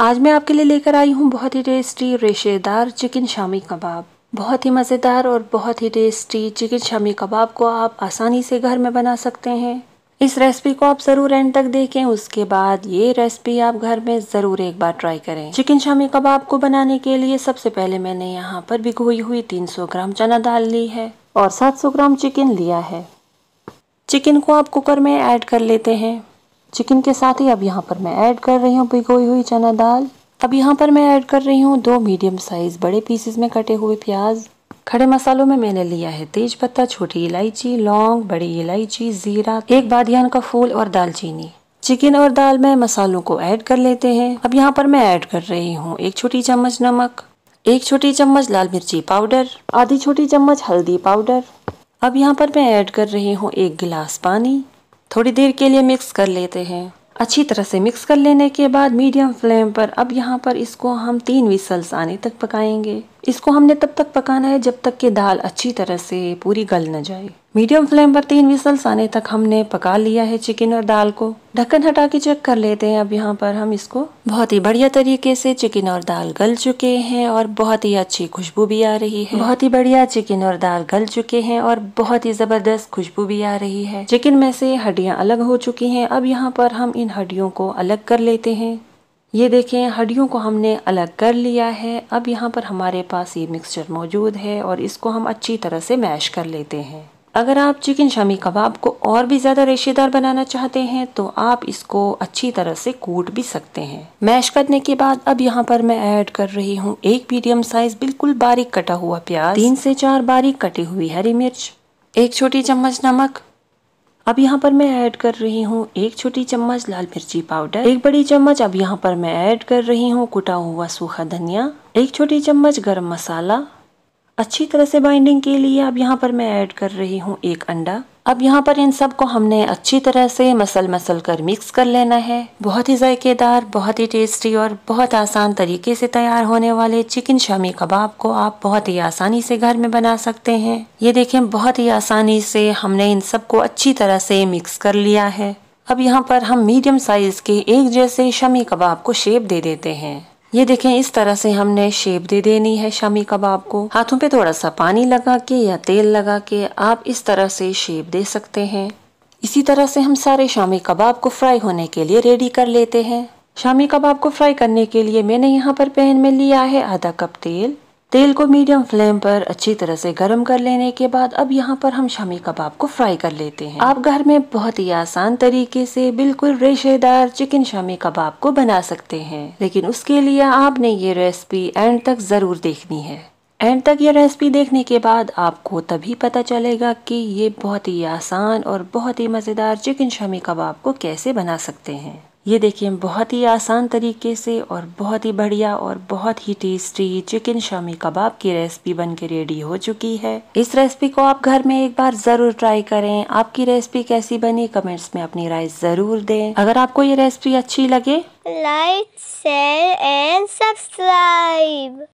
आज मैं आपके लिए लेकर आई हूँ बहुत ही टेस्टी रेशेदार चिकन शामी कबाब बहुत ही मज़ेदार और बहुत ही टेस्टी चिकन शामी कबाब को आप आसानी से घर में बना सकते हैं इस रेसिपी को आप ज़रूर एंड तक देखें उसके बाद ये रेसिपी आप घर में ज़रूर एक बार ट्राई करें चिकन शामी कबाब को बनाने के लिए सबसे पहले मैंने यहाँ पर भिगोई हुई 300 ग्राम चना दाल ली है और 700 ग्राम चिकन लिया है चिकन को आप कुकर में ऐड कर लेते हैं चिकन के साथ ही अब यहाँ पर मैं ऐड कर रही हूँ भिगोई हुई चना दाल अब यहाँ पर मैं ऐड कर रही हूँ दो मीडियम साइज़ बड़े पीसेस में कटे हुए प्याज खड़े मसालों में मैंने लिया है तेज पत्ता छोटी इलायची लौंग बड़ी इलायची जीरा एक बादियान का फूल और दालचीनी चिकन और दाल में मसालों को ऐड कर लेते हैं अब यहाँ पर मैं ऐड कर रही हूँ एक छोटी चम्मच नमक एक छोटी चम्मच लाल मिर्ची पाउडर आधी छोटी चम्मच हल्दी पाउडर अब यहाँ पर मैं ऐड कर रही हूँ एक गिलास पानी थोड़ी देर के लिए मिक्स कर लेते हैं अच्छी तरह से मिक्स कर लेने के बाद मीडियम फ्लेम पर अब यहाँ पर इसको हम तीन विसल्स आने तक पकाएंगे इसको हमने तब तक पकाना है जब तक कि दाल अच्छी तरह से पूरी गल न जाए मीडियम फ्लेम पर तीन विसल्स आने तक हमने पका लिया है चिकन और दाल को ढक्कन हटा के चेक कर लेते हैं अब यहाँ पर हम इसको बहुत ही बढ़िया तरीके से चिकन और दाल गल चुके हैं और बहुत ही अच्छी खुशबू भी आ रही है बहुत ही बढ़िया चिकन और दाल गल चुके हैं और बहुत ही जबरदस्त खुशबू भी आ रही है चिकन में से हड्डियाँ अलग हो चुकी हैं अब यहाँ पर हम इन हड्डियों को अलग कर लेते हैं ये देखें हड्डियों को हमने अलग कर लिया है अब यहाँ पर हमारे पास ये मिक्सचर मौजूद है और इसको हम अच्छी तरह से मैश कर लेते हैं अगर आप चिकन शामी कबाब को और भी ज़्यादा रेशेदार बनाना चाहते हैं तो आप इसको अच्छी तरह से कूट भी सकते हैं मैश करने के बाद अब यहाँ पर मैं ऐड कर रही हूँ एक मीडियम साइज बिल्कुल बारीक कटा हुआ प्याज तीन से चार बारीक कटी हुई हरी मिर्च एक छोटी चम्मच नमक अब यहाँ पर मैं ऐड कर रही हूँ एक छोटी चम्मच लाल मिर्ची पाउडर एक बड़ी चम्मच अब यहाँ पर मैं ऐड कर रही हूँ कुटा हुआ सूखा धनिया एक छोटी चम्मच गर्म मसाला अच्छी तरह से बाइंडिंग के लिए अब यहाँ पर मैं ऐड कर रही हूँ एक अंडा अब यहाँ पर इन सब को हमने अच्छी तरह से मसल मसल कर मिक्स कर लेना है बहुत ही जायकेदार बहुत ही टेस्टी और बहुत आसान तरीके से तैयार होने वाले चिकन शामी कबाब को आप बहुत ही आसानी से घर में बना सकते हैं ये देखें बहुत ही आसानी से हमने इन सब को अच्छी तरह से मिक्स कर लिया है अब यहाँ पर हम मीडियम साइज़ के एक जैसे शमी कबाब को शेप दे देते हैं ये देखें इस तरह से हमने शेप दे देनी है शामी कबाब को हाथों पे थोड़ा सा पानी लगा के या तेल लगा के आप इस तरह से शेप दे सकते हैं इसी तरह से हम सारे शामी कबाब को फ्राई होने के लिए रेडी कर लेते हैं शामी कबाब को फ्राई करने के लिए मैंने यहाँ पर पैन में लिया है आधा कप तेल तेल को मीडियम फ्लेम पर अच्छी तरह से गर्म कर लेने के बाद अब यहाँ पर हम शमी कबाब को फ्राई कर लेते हैं आप घर में बहुत ही आसान तरीके से बिल्कुल रेशेदार चिकन शमी कबाब को बना सकते हैं लेकिन उसके लिए आपने ये रेसिपी एंड तक ज़रूर देखनी है एंड तक ये रेसिपी देखने के बाद आपको तभी पता चलेगा कि ये बहुत ही आसान और बहुत ही मज़ेदार चिकन शमी कबाब को कैसे बना सकते हैं ये देखिए बहुत ही आसान तरीके से और बहुत ही बढ़िया और बहुत ही टेस्टी चिकन शामी कबाब की रेसिपी बन के रेडी हो चुकी है इस रेसिपी को आप घर में एक बार जरूर ट्राई करें आपकी रेसिपी कैसी बनी कमेंट्स में अपनी राय जरूर दें अगर आपको ये रेसिपी अच्छी लगे लाइक शेयर एंड सब्सक्राइब